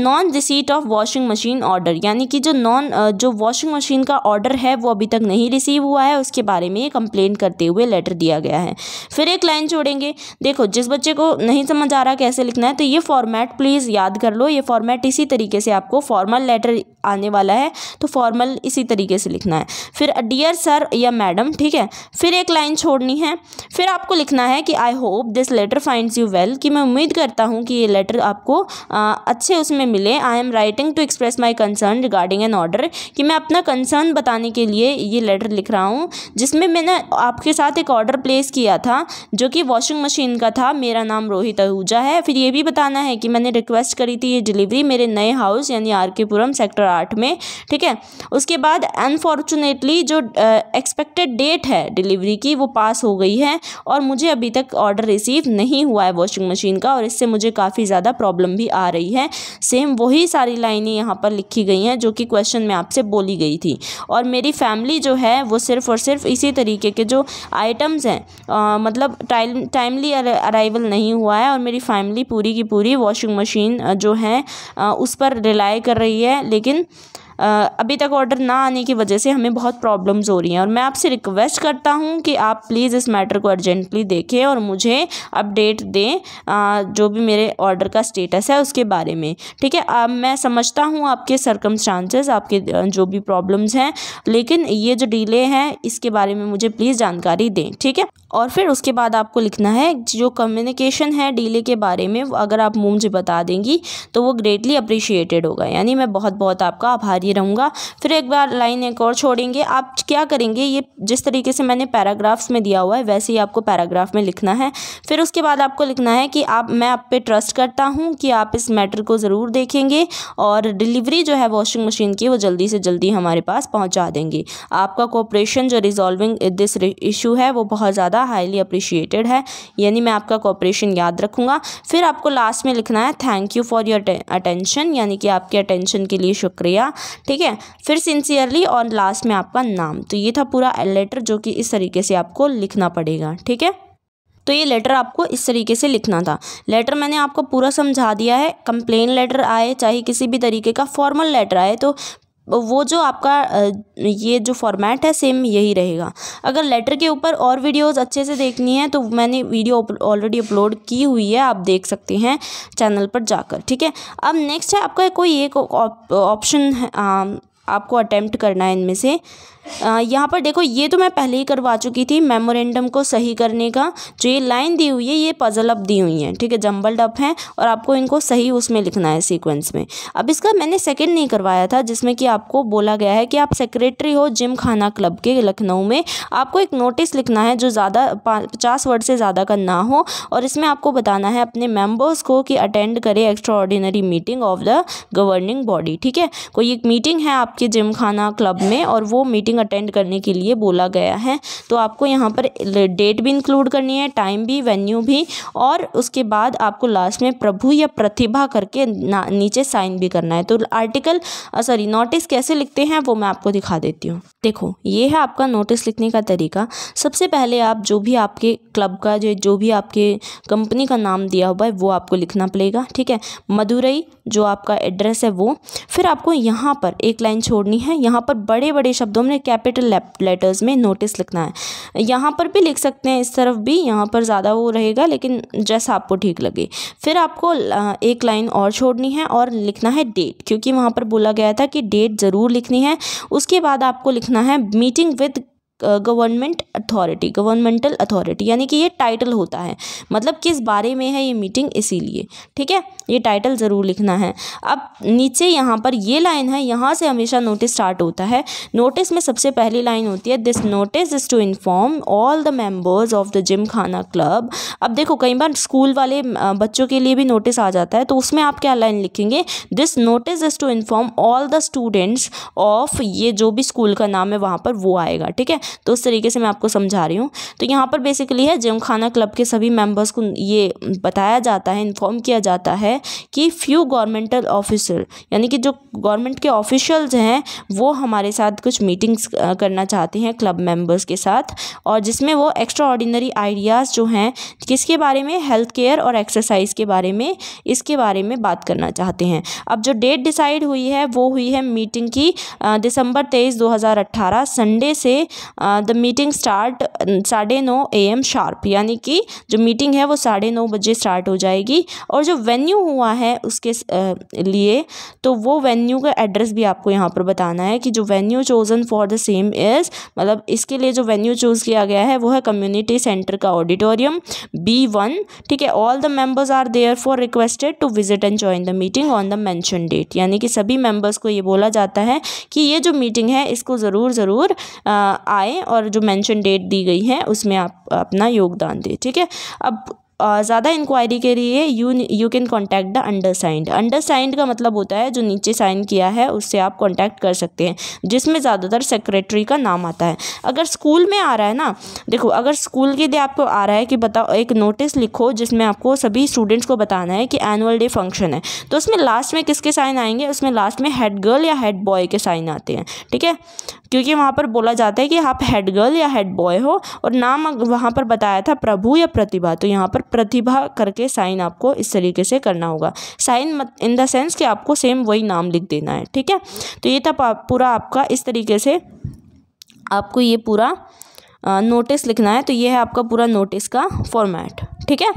non receipt of washing machine order यानी कि जो नॉन जो वॉशिंग मशीन का ऑर्डर है वो अभी तक नहीं रिसीव हुआ है उसके बारे में ये कंप्लेंट करते हुए लेटर दिया गया है फिर एक लाइन छोड़ेंगे देखो जिस बच्चे को नहीं समझ आ रहा कैसे लिखना है तो ये फॉर्मेट प्लीज़ याद कर लो ये फॉर्मेट इसी तरीके से आपको फॉर्मल लेटर आने वाला है तो फॉर्मल इसी तरीके से लिखना है फिर डियर सर या मैडम ठीक है फिर एक लाइन छोड़नी है फिर आपको लिखना है कि I hope hope this letter finds you well कि मैं उम्मीद करता हूँ कि ये लेटर आपको आ, अच्छे उसमें मिले I am writing to express my concern regarding an order कि मैं अपना कंसर्न बताने के लिए ये लेटर लिख रहा हूँ जिसमें मैंने आपके साथ एक ऑर्डर प्लेस किया था जो कि वॉशिंग मशीन का था मेरा नाम रोहित आहूजा है फिर ये भी बताना है कि मैंने रिक्वेस्ट करी थी ये डिलीवरी मेरे नए हाउस यानी आर के पुरम सेक्टर आठ में ठीक है उसके बाद अनफॉर्चुनेटली जो एक्सपेक्टेड डेट है डिलीवरी की वो पास हो गई है और मुझे अभी तक ऑर्डर ऑर्डर रिसीव नहीं हुआ है वॉशिंग मशीन का और इससे मुझे काफ़ी ज़्यादा प्रॉब्लम भी आ रही है सेम वही सारी लाइनें यहाँ पर लिखी गई हैं जो कि क्वेश्चन में आपसे बोली गई थी और मेरी फैमिली जो है वो सिर्फ़ और सिर्फ इसी तरीके के जो आइटम्स हैं मतलब टाइमली अराइवल नहीं हुआ है और मेरी फैमिली पूरी की पूरी वॉशिंग मशीन जो है आ, उस पर रिलाई कर रही है लेकिन अभी तक ऑर्डर ना आने की वजह से हमें बहुत प्रॉब्लम्स हो रही हैं और मैं आपसे रिक्वेस्ट करता हूँ कि आप प्लीज़ इस मैटर को अर्जेंटली देखें और मुझे अपडेट दें आ, जो भी मेरे ऑर्डर का स्टेटस है उसके बारे में ठीक है अब मैं समझता हूँ आपके सरकमस्टांसेस आपके जो भी प्रॉब्लम्स हैं लेकिन ये जो डीले है इसके बारे में मुझे प्लीज़ जानकारी दें ठीक है और फिर उसके बाद आपको लिखना है जो कम्युनिकेशन है डीले के बारे में अगर आप मुझे बता देंगी तो वो ग्रेटली अप्रिशिएटेड होगा यानी मैं बहुत बहुत आपका आभारी दिए रहूँगा फिर एक बार लाइन एक और छोड़ेंगे आप क्या करेंगे ये जिस तरीके से मैंने पैराग्राफ्स में दिया हुआ है वैसे ही आपको पैराग्राफ में लिखना है फिर उसके बाद आपको लिखना है कि आप मैं आप पे ट्रस्ट करता हूँ कि आप इस मैटर को ज़रूर देखेंगे और डिलीवरी जो है वॉशिंग मशीन की वो जल्दी से जल्दी हमारे पास पहुँचा देंगे आपका कॉपरेशन जो रिजॉल्विंग दिस इशू है वो बहुत ज़्यादा हाईली अप्रिशिएटेड है यानी मैं आपका कॉपरेशन याद रखूँगा फिर आपको लास्ट में लिखना है thank you for your attention यानी कि आपके अटेंशन के लिए शुक्रिया ठीक है फिर सिंसियरली और लास्ट में आपका नाम तो ये था पूरा लेटर जो कि इस तरीके से आपको लिखना पड़ेगा ठीक है तो ये लेटर आपको इस तरीके से लिखना था लेटर मैंने आपको पूरा समझा दिया है कंप्लेन लेटर आए चाहे किसी भी तरीके का फॉर्मल लेटर आए तो वो जो आपका ये जो फॉर्मेट है सेम यही रहेगा अगर लेटर के ऊपर और वीडियोस अच्छे से देखनी है तो मैंने वीडियो ऑलरेडी अपलोड की हुई है आप देख सकते हैं चैनल पर जाकर ठीक है अब नेक्स्ट है आपका कोई एक ऑप्शन आपको अटैम्प्ट करना है इनमें से यहाँ पर देखो ये तो मैं पहले ही करवा चुकी थी मेमोरेंडम को सही करने का जो ये लाइन दी हुई है ये पजल अप दी हुई हैं ठीक है जम्बल्ड अप हैं और आपको इनको सही उसमें लिखना है सीक्वेंस में अब इसका मैंने सेकेंड नहीं करवाया था जिसमें कि आपको बोला गया है कि आप सेक्रेटरी हो जिम खाना क्लब के लखनऊ में आपको एक नोटिस लिखना है जो ज़्यादा पचास वर्ड से ज़्यादा का ना हो और इसमें आपको बताना है अपने मेम्बर्स को कि अटेंड करे extra meeting of the governing body ठीक है कोई एक मीटिंग है आपके जिम खाना क्लब में और वो मीटिंग मीटिंग अटेंड करने के लिए बोला गया है तो आपको यहाँ पर डेट भी इंक्लूड करनी है टाइम भी वेन्यू भी और उसके बाद आपको लास्ट में प्रभु या प्रतिभा करके नीचे साइन भी करना है तो आर्टिकल सॉरी नोटिस कैसे लिखते हैं वो मैं आपको दिखा देती हूँ देखो ये है आपका नोटिस लिखने का तरीका सबसे पहले आप जो भी आपके क्लब का जो जो भी आपके कंपनी का नाम दिया हुआ है वो आपको लिखना पड़ेगा ठीक है मदुरई जो आपका एड्रेस है वो फिर आपको यहाँ पर एक लाइन छोड़नी है यहाँ पर बड़े बड़े शब्दों में कैपिटल लेटर्स में नोटिस लिखना है यहाँ पर भी लिख सकते हैं इस तरफ भी यहाँ पर ज़्यादा वो रहेगा लेकिन जैसा आपको ठीक लगे फिर आपको एक लाइन और छोड़नी है और लिखना है डेट क्योंकि वहाँ पर बोला गया था कि डेट ज़रूर लिखनी है उसके बाद आपको लिखना है meeting with government authority governmental authority यानी कि ये टाइटल होता है मतलब किस बारे में है ये मीटिंग इसीलिए ठीक है ये टाइटल ज़रूर लिखना है अब नीचे यहाँ पर ये लाइन है यहाँ से हमेशा नोटिस स्टार्ट होता है नोटिस में सबसे पहली लाइन होती है this notice is to inform all the members of the gymkhana club अब देखो कई बार स्कूल वाले बच्चों के लिए भी नोटिस आ जाता है तो उसमें आप क्या लाइन लिखेंगे this notice is to inform all the students of ये जो भी स्कूल का नाम है वहाँ पर वो आएगा ठीक है तो उस तरीके से मैं आपको समझा रही हूँ तो यहाँ पर बेसिकली है जम खाना क्लब के सभी मेम्बर्स को ये बताया जाता है इन्फॉर्म किया जाता है कि फ्यू गवर्नमेंटल ऑफिसर यानी कि जो गवर्नमेंट के ऑफिशल्स हैं वो हमारे साथ कुछ मीटिंग्स करना चाहते हैं क्लब मेम्बर्स के साथ और जिसमें वो एक्स्ट्रा ऑर्डिनरी आइडियाज़ जो हैं किसके बारे में हेल्थ केयर और एक्सरसाइज के बारे में इसके बारे में बात करना चाहते हैं अब जो डेट डिसाइड हुई है वो हुई है मीटिंग की दिसंबर तेईस दो संडे से द मीटिंग स्टार्ट साढ़े नौ ए एम शार्प यानी कि जो मीटिंग है वो साढ़े नौ बजे स्टार्ट हो जाएगी और जो वेन्यू हुआ है उसके लिए तो वो वेन्यू का एड्रेस भी आपको यहाँ पर बताना है कि जो venue chosen for the same is मतलब इसके लिए जो वेन्यू चूज़ किया गया है वो है कम्युनिटी सेंटर का ऑडिटोरियम बी वन ठीक है all the members are there for requested to visit and join the meeting on the mention date यानी कि सभी मेम्बर्स को ये बोला जाता है कि ये जो मीटिंग है इसको ज़रूर ज़रूर आ आएँ और जो मैंशन डेट दी गई है उसमें आप अपना योगदान दें ठीक है अब ज़्यादा इंक्वायरी के लिए you you can contact the undersigned undersigned का मतलब होता है जो नीचे साइन किया है उससे आप कॉन्टैक्ट कर सकते हैं जिसमें ज़्यादातर सेक्रेटरी का नाम आता है अगर स्कूल में आ रहा है ना देखो अगर स्कूल के लिए आपको आ रहा है कि बताओ एक नोटिस लिखो जिसमें आपको सभी स्टूडेंट्स को बताना है कि एनुअल डे फंक्शन है तो उसमें लास्ट में किसके साइन आएंगे उसमें लास्ट में हेड गर्ल या हेड बॉय के साइन आते हैं ठीक है क्योंकि वहाँ पर बोला जाता है कि आप हेड गर्ल या हेड बॉय हो और नाम वहाँ पर बताया था प्रभु या प्रतिभा तो यहाँ पर प्रतिभा करके साइन आपको इस तरीके से करना होगा साइन मत इन द सेंस कि आपको सेम वही नाम लिख देना है ठीक है तो ये था पूरा आपका इस तरीके से आपको ये पूरा नोटिस लिखना है तो ये है आपका पूरा नोटिस का फॉर्मेट ठीक है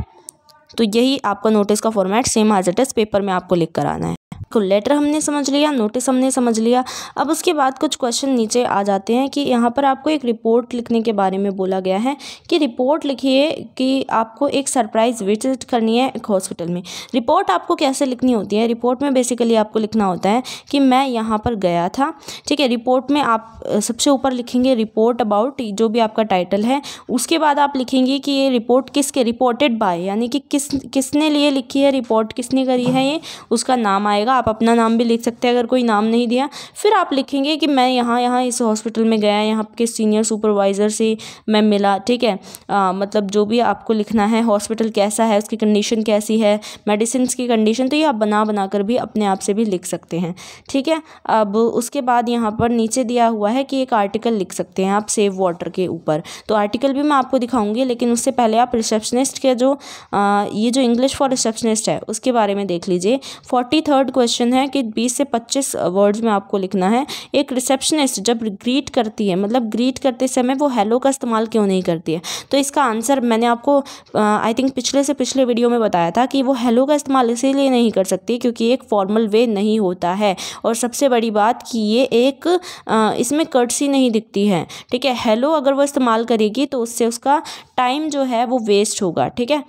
तो यही आपका नोटिस का फॉर्मेट सेम एज पेपर में आपको लिख कर आना है को तो लेटर हमने समझ लिया नोटिस हमने समझ लिया अब उसके बाद कुछ क्वेश्चन नीचे आ जाते हैं कि यहाँ पर आपको एक रिपोर्ट लिखने के बारे में बोला गया है कि रिपोर्ट लिखिए कि आपको एक सरप्राइज़ विजिट करनी है एक हॉस्पिटल में रिपोर्ट आपको कैसे लिखनी होती है रिपोर्ट में बेसिकली आपको लिखना होता है कि मैं यहाँ पर गया था ठीक है रिपोर्ट में आप सबसे ऊपर लिखेंगे रिपोर्ट अबाउट जो भी आपका टाइटल है उसके बाद आप लिखेंगे कि ये रिपोर्ट किसके रिपोर्टेड बाय यानी कि किस किसने लिए लिखी है रिपोर्ट किसने करी है ये उसका नाम आया आएगा आप अपना नाम भी लिख सकते हैं अगर कोई नाम नहीं दिया फिर आप लिखेंगे कि मैं यहाँ यहाँ इस हॉस्पिटल में गया यहाँ के सीनियर सुपरवाइज़र से मैं मिला ठीक है आ, मतलब जो भी आपको लिखना है हॉस्पिटल कैसा है उसकी कंडीशन कैसी है मेडिसिन की कंडीशन तो ये आप बना बना कर भी अपने आप से भी लिख सकते हैं ठीक है अब उसके बाद यहाँ पर नीचे दिया हुआ है कि एक आर्टिकल लिख सकते हैं आप सेव वाटर के ऊपर तो आर्टिकल भी मैं आपको दिखाऊंगी लेकिन उससे पहले आप रिसेप्शनिस्ट के जो आ, ये जो इंग्लिश फॉर रिसेप्शनिस्ट है उसके बारे में देख लीजिए फोर्टी थर्ड क्वेश्चन है कि बीस से पच्चीस वर्ड्स में आपको लिखना है एक रिसेप्शनिस्ट जब ग्रीट करती है मतलब ग्रीट करते समय वो हेलो का इस्तेमाल क्यों नहीं करती है तो इसका आंसर मैंने आपको आई थिंक पिछले से पिछले वीडियो में बताया था कि वो हेलो का इस्तेमाल इसीलिए नहीं कर सकती क्योंकि एक फॉर्मल वे नहीं होता है और सबसे बड़ी बात कि ये एक आ, इसमें कर्टसी नहीं दिखती है ठीक है हेलो अगर वो इस्तेमाल करेगी तो उससे उसका टाइम जो है वो वेस्ट होगा ठीक है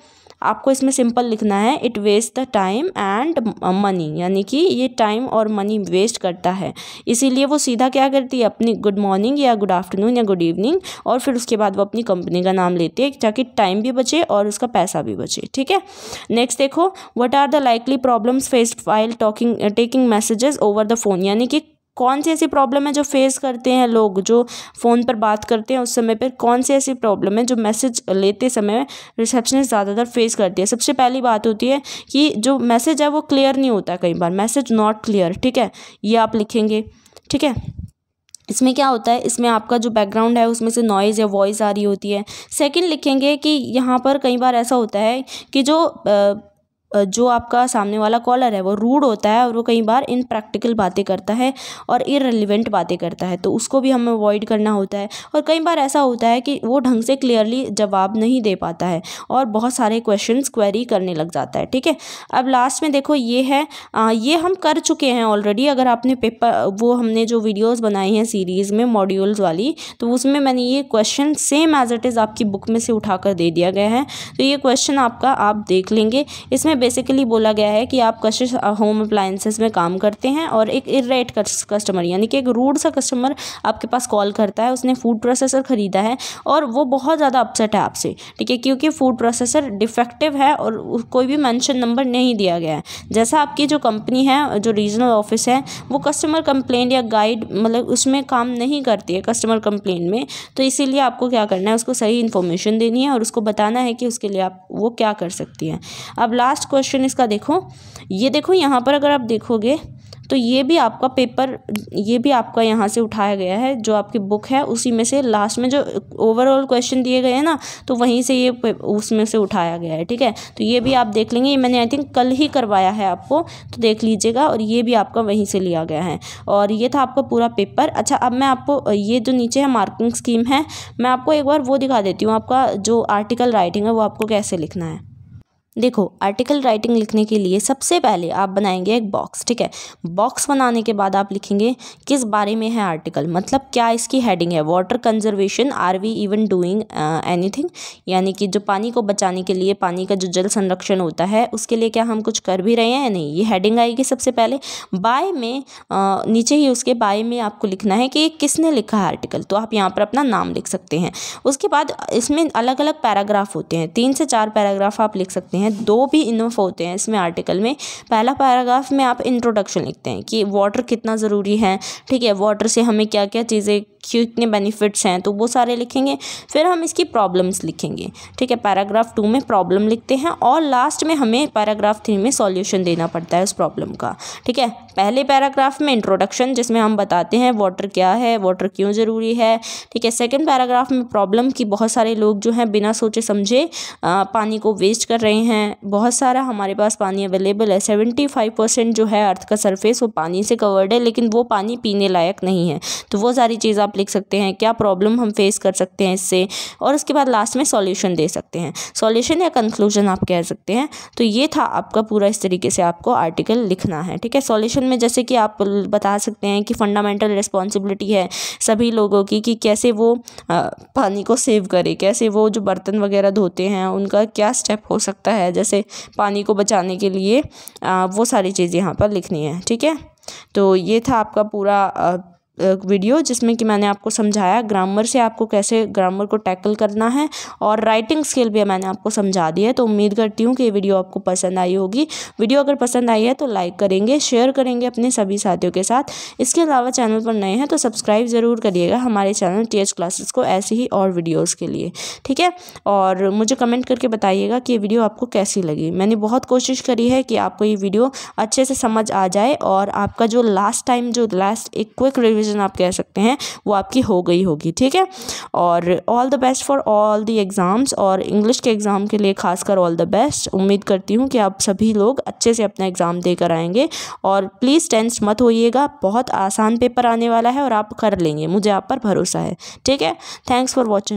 आपको इसमें सिंपल लिखना है it waste the time and money यानी कि ये टाइम और मनी वेस्ट करता है इसीलिए वो सीधा क्या करती है अपनी गुड मॉर्निंग या गुड आफ्टरनून या गुड इवनिंग और फिर उसके बाद वो अपनी कंपनी का नाम लेती है ताकि टाइम भी बचे और उसका पैसा भी बचे ठीक है नेक्स्ट देखो what are the likely problems faced while talking taking messages over the phone यानी कि कौन सी ऐसी प्रॉब्लम है जो फेस करते हैं लोग जो फ़ोन पर बात करते हैं उस समय पर कौन सी ऐसी प्रॉब्लम है जो मैसेज लेते समय रिसेप्शनिस्ट ज़्यादातर फेस करती है सबसे पहली बात होती है कि जो मैसेज है वो क्लियर नहीं होता कई बार मैसेज नॉट क्लियर ठीक है ये आप लिखेंगे ठीक है इसमें क्या होता है इसमें आपका जो बैकग्राउंड है उसमें से नॉइज़ या वॉइस आ रही होती है सेकंड लिखेंगे कि यहाँ पर कई बार ऐसा होता है कि जो जो आपका सामने वाला कॉलर है वो रूड होता है और वो कई बार इनप्रैक्टिकल बातें करता है और इरेलीवेंट बातें करता है तो उसको भी हमें अवॉइड करना होता है और कई बार ऐसा होता है कि वो ढंग से क्लियरली जवाब नहीं दे पाता है और बहुत सारे क्वेश्चन क्वेरी करने लग जाता है ठीक है अब लास्ट में देखो ये है आ, ये हम कर चुके हैं ऑलरेडी अगर आपने पेपर वो हमने जो वीडियोज़ बनाई हैं सीरीज़ में मॉड्यूल्स वाली तो उसमें मैंने ये question same as it is आपकी बुक में से उठा कर दे दिया गया है तो ये क्वेश्चन आपका आप देख लेंगे इसमें बेसिकली बोला गया है कि आप कशिश होम अप्लाइंसेस में काम करते हैं और एक इरेट कस्टमर यानी कि एक रूड सा कस्टमर आपके पास कॉल करता है उसने फूड प्रोसेसर ख़रीदा है और वो बहुत ज़्यादा अपसेट है आपसे ठीक है क्योंकि फूड प्रोसेसर डिफेक्टिव है और कोई भी मैंशन नंबर नहीं दिया गया है जैसा आपकी जो कंपनी है जो रीजनल ऑफिस है वो कस्टमर कंप्लेंट या गाइड मतलब उसमें काम नहीं करती है कस्टमर कंप्लेंट में तो इसीलिए आपको क्या करना है उसको सही इन्फॉर्मेशन देनी है और उसको बताना है कि उसके लिए आप वो क्या कर सकती हैं अब लास्ट लास्ट क्वेश्चन इसका देखो ये देखो यहाँ पर अगर आप देखोगे तो ये भी आपका पेपर ये भी आपका यहाँ से उठाया गया है जो आपकी बुक है उसी में से लास्ट में जो ओवरऑल क्वेश्चन दिए गए हैं ना तो वहीं से ये उसमें से उठाया गया है ठीक है तो ये भी आप देख लेंगे ये मैंने आई थिंक कल ही करवाया है आपको तो देख लीजिएगा और ये भी आपका वहीं से लिया गया है और ये था आपका पूरा पेपर अच्छा अब मैं आपको ये जो नीचे है मार्किंग स्कीम है मैं आपको एक बार वो दिखा देती हूँ आपका जो आर्टिकल राइटिंग है वो आपको कैसे लिखना है देखो आर्टिकल राइटिंग लिखने के लिए सबसे पहले आप बनाएंगे एक बॉक्स ठीक है बॉक्स बनाने के बाद आप लिखेंगे किस बारे में है आर्टिकल मतलब क्या इसकी हेडिंग है water conservation are we even doing anything यानी कि जो पानी को बचाने के लिए पानी का जो जल संरक्षण होता है उसके लिए क्या हम कुछ कर भी रहे हैं या नहीं ये हेडिंग आएगी सबसे पहले बाय में आ, uh, नीचे ही उसके बाय में आपको लिखना है कि किसने लिखा है आर्टिकल तो आप यहाँ पर अपना नाम लिख सकते हैं उसके बाद इसमें अलग अलग पैराग्राफ होते हैं तीन से चार पैराग्राफ आप लिख सकते हैं हैं दो भी इनफ होते हैं इसमें आर्टिकल में पहला पैराग्राफ में आप इंट्रोडक्शन लिखते हैं कि वाटर कितना ज़रूरी है ठीक है वाटर से हमें क्या क्या चीज़ें कितने बेनिफिट्स हैं तो वो सारे लिखेंगे फिर हम इसकी प्रॉब्लम्स लिखेंगे ठीक है पैराग्राफ टू में प्रॉब्लम लिखते हैं और लास्ट में हमें पैराग्राफ थ्री में सॉल्यूशन देना पड़ता है उस प्रॉब्लम का ठीक है पहले पैराग्राफ में इंट्रोडक्शन जिसमें हम बताते हैं वाटर क्या है वाटर क्यों ज़रूरी है ठीक है सेकेंड पैराग्राफ में प्रॉब्लम की बहुत सारे लोग जो हैं बिना सोचे समझे पानी को वेस्ट कर रहे हैं बहुत सारा हमारे पास पानी अवेलेबल है सेवेंटी फाइव परसेंट जो है अर्थ का सरफेस वो पानी से कवर्ड है लेकिन वो पानी पीने लायक नहीं है तो वो सारी चीज़ आप लिख सकते हैं क्या प्रॉब्लम हम फेस कर सकते हैं इससे और उसके बाद लास्ट में सॉल्यूशन दे सकते हैं सॉल्यूशन या कंक्लूजन आप कह सकते हैं तो ये था आपका पूरा इस तरीके से आपको आर्टिकल लिखना है ठीक है सॉल्यूशन में जैसे कि आप बता सकते हैं कि फंडामेंटल रिस्पॉन्सिबिलिटी है सभी लोगों की कि कैसे वो पानी को सेव करे कैसे वो जो बर्तन वगैरह धोते हैं उनका क्या स्टेप हो सकता है जैसे पानी को बचाने के लिए वो सारी चीज़ यहाँ पर लिखनी है ठीक है तो ये था आपका पूरा वीडियो जिसमें कि मैंने आपको समझाया ग्रामर से आपको कैसे ग्रामर को टैकल करना है और राइटिंग स्किल भी मैंने आपको समझा दी है तो उम्मीद करती हूँ कि ये वीडियो आपको पसंद आई होगी वीडियो अगर पसंद आई है तो लाइक करेंगे शेयर करेंगे अपने सभी साथियों के साथ इसके अलावा चैनल पर नए हैं तो सब्सक्राइब ज़रूर करिएगा हमारे चैनल टी क्लासेस को ऐसी ही और वीडियोज़ के लिए ठीक है और मुझे कमेंट करके बताइएगा कि ये वीडियो आपको कैसी लगी मैंने बहुत कोशिश करी है कि आपको ये वीडियो अच्छे से समझ आ जाए और आपका जो लास्ट टाइम जो लास्ट एक क्विक रिविजन रिविज़न आप कह सकते हैं वो आपकी हो गई होगी ठीक है और all the best for all the exams और इंग्लिश के एग्ज़ाम के लिए खासकर ऑल द बेस्ट उम्मीद करती हूँ कि आप सभी लोग अच्छे से अपना एग्ज़ाम देकर आएंगे और प्लीज़ टेंस मत होइएगा बहुत आसान पेपर आने वाला है और आप कर लेंगे मुझे आप पर भरोसा है ठीक है थैंक्स फॉर वॉचिंग